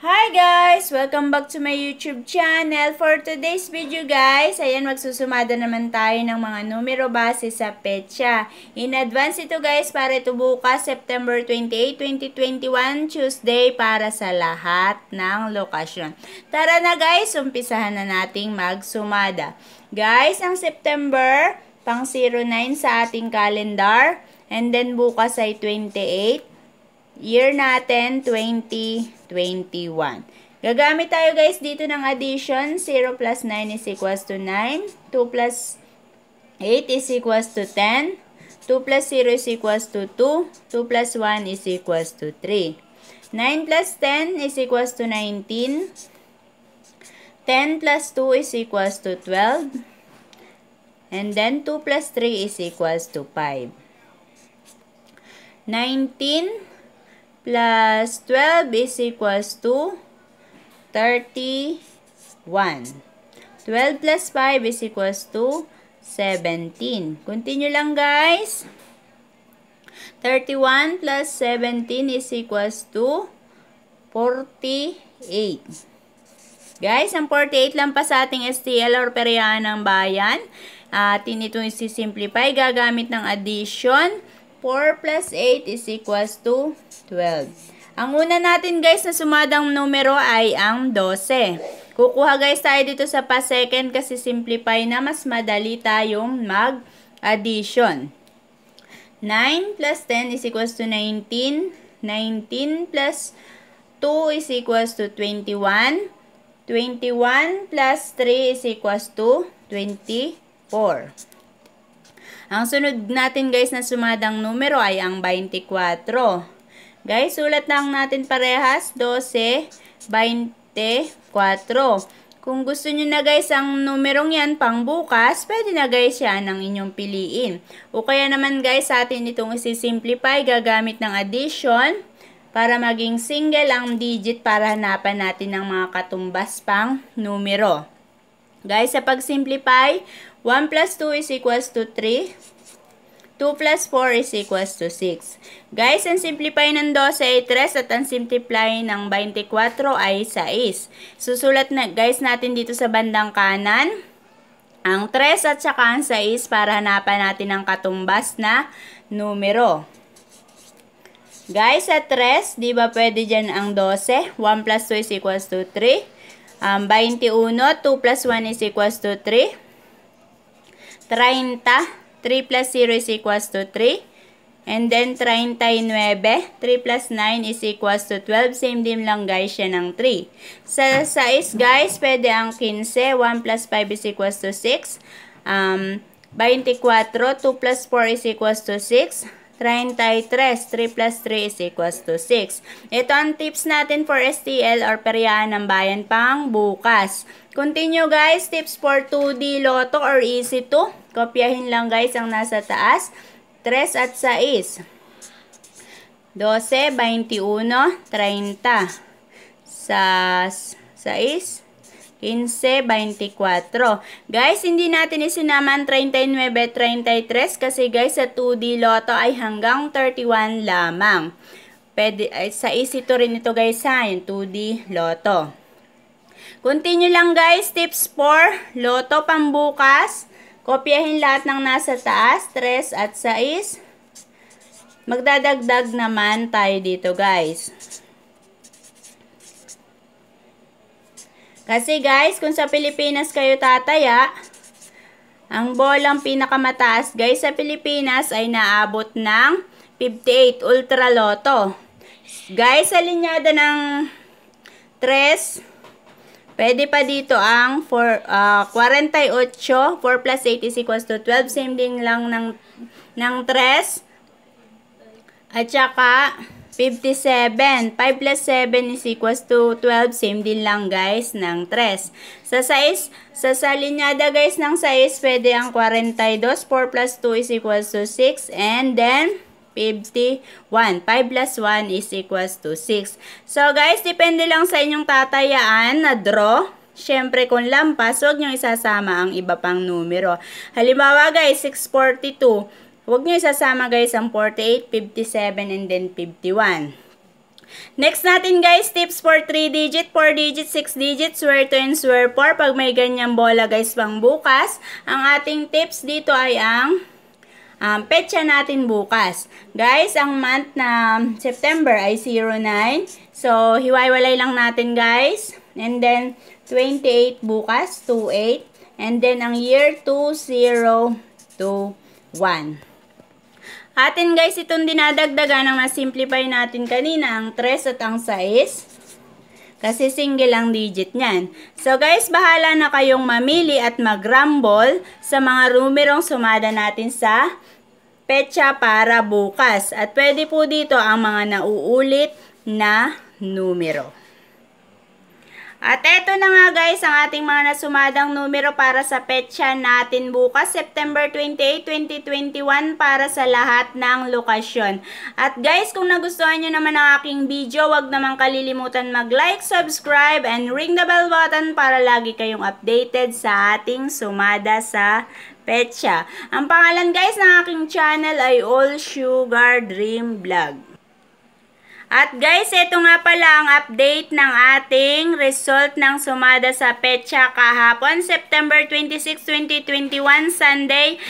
Hi guys! Welcome back to my YouTube channel. For today's video guys, ayan magsusumada naman tayo ng mga numero base sa petsa. In advance ito guys para ito bukas September 28, 2021 Tuesday para sa lahat ng lokasyon. Tara na guys, umpisahan na nating magsumada. Guys, ang September pang 09 sa ating calendar and then bukas ay 28 year natin, 2021. Gagamit tayo guys dito ng addition. 0 plus 9 is equals to 9. 2 plus 8 is equals to 10. 2 plus 0 is equals to 2. 2 plus 1 is equals to 3. 9 plus 10 is equals to 19. 10 plus 2 is equals to 12. And then 2 plus 3 is equals to 5. 19 plus 12 is equals to 31. 12 plus 5 is equals to 17. Continue lang guys. 31 plus 17 is equals to 48. Guys, ang 48 lang pa sa ating STL or pereahan ng bayan. At uh, itong simplify gagamit ng addition. 4 plus 8 is equals to 12. Ang una natin guys na sumadang numero ay ang 12. Kukuha guys tayo dito sa pa second kasi simplify na mas madali tayong mag-addition. 9 plus 10 is equals to 19. 19 plus 2 is equals to 21. 21 plus 3 is equals to 24. Ang sunod natin guys na sumadang numero ay ang 24. Guys, sulat lang natin parehas 12, 24. Kung gusto nyo na guys ang numerong yan pang bukas, pwede na guys yan ang inyong piliin. O kaya naman guys sa atin itong isisimplify gagamit ng addition para maging single ang digit para hanapan natin ng mga katumbas pang numero. Guys, sa pag-simplify, 1 plus 2 is equals to 3. 2 plus 4 is equals to 6. Guys, ang simplify ng 12 ay 3 at ang simplify ng 24 ay 6. Susulat na guys natin dito sa bandang kanan ang 3 at saka ang 6 para hanapan natin ang katumbas na numero. Guys, sa 3, di ba pwede dyan ang 12? 1 plus 2 is equals to 3 um, 21, 2 plus 1 is equals to 3. 30, 3 plus 0 is equals to 3. And then 39, 3 plus 9 is equals to 12. Same din lang guys siya ng 3. Sa 6 guys, pwede ang 15. 1 plus 5 is equals to 6. Um, 24, 2 plus 4 is equals to 6. 33. 3 plus 3 is equals to 6. Ito ang tips natin for STL or Periaan ng Bayan pang bukas. Continue guys, tips for 2D Lotto or Easy 2. Kopyahin lang guys ang nasa taas. 3 at 6. 12, 21, 30. Sa 6, 15, 24. Guys, hindi natin isinaman 39, 33 kasi guys, sa 2D loto ay hanggang 31 lamang. Pwede, ay, sa easy to rin ito guys ha, yung 2D loto. Continue lang guys, tips 4, loto pambukas. Kopyahin lahat ng nasa taas, 3 at 6. Magdadagdag naman tayo dito guys. Kasi guys, kung sa Pilipinas kayo tataya, ang bolang pinakamataas guys sa Pilipinas ay naabot ng 58 Ultra Lotto. Guys, sa linyada ng 3, pwede pa dito ang 4, uh, 48, 4 plus 8 is equals to 12. Same din lang ng, ng 3. At saka, 57. 5 plus 7 is equals to 12. Same din lang guys ng 3. Sa 6, sa salinyada guys ng 6, pwede ang 42. 4 plus 2 is equals to 6. And then, 51. 5 plus 1 is equals to 6. So guys, depende lang sa inyong tatayaan na draw. Siyempre, kung lampas, huwag nyo isasama ang iba pang numero. Halimbawa guys, 642. Huwag nyo isasama guys ang 48, 57, and then 51. Next natin guys, tips for 3 digit, 4 digit, 6 digit, swear to and swear for. Pag may ganyang bola guys pang bukas, ang ating tips dito ay ang um, petsa natin bukas. Guys, ang month na September ay 09. So, hiwaiwalay lang natin guys. And then, 28 bukas, 28. And then, ang year 2021. Atin guys, itong dinadagdagan ng mas simplify natin kanina, ang 3 at ang size. Kasi single lang digit niyan. So guys, bahala na kayong mamili at mag-rumble sa mga numerong sumada natin sa petsa para bukas. At pwede po dito ang mga nauulit na numero. At eto na nga guys ang ating mga nasumadang numero para sa petsa natin bukas September 28, 2021 para sa lahat ng lokasyon. At guys kung nagustuhan nyo naman ang aking video wag naman kalilimutan mag like, subscribe and ring the bell button para lagi kayong updated sa ating sumada sa petsa. Ang pangalan guys ng aking channel ay All Sugar Dream Vlog. At guys, ito nga pala ang update ng ating result ng sumada sa petsa kahapon, September 26, 2021, Sunday.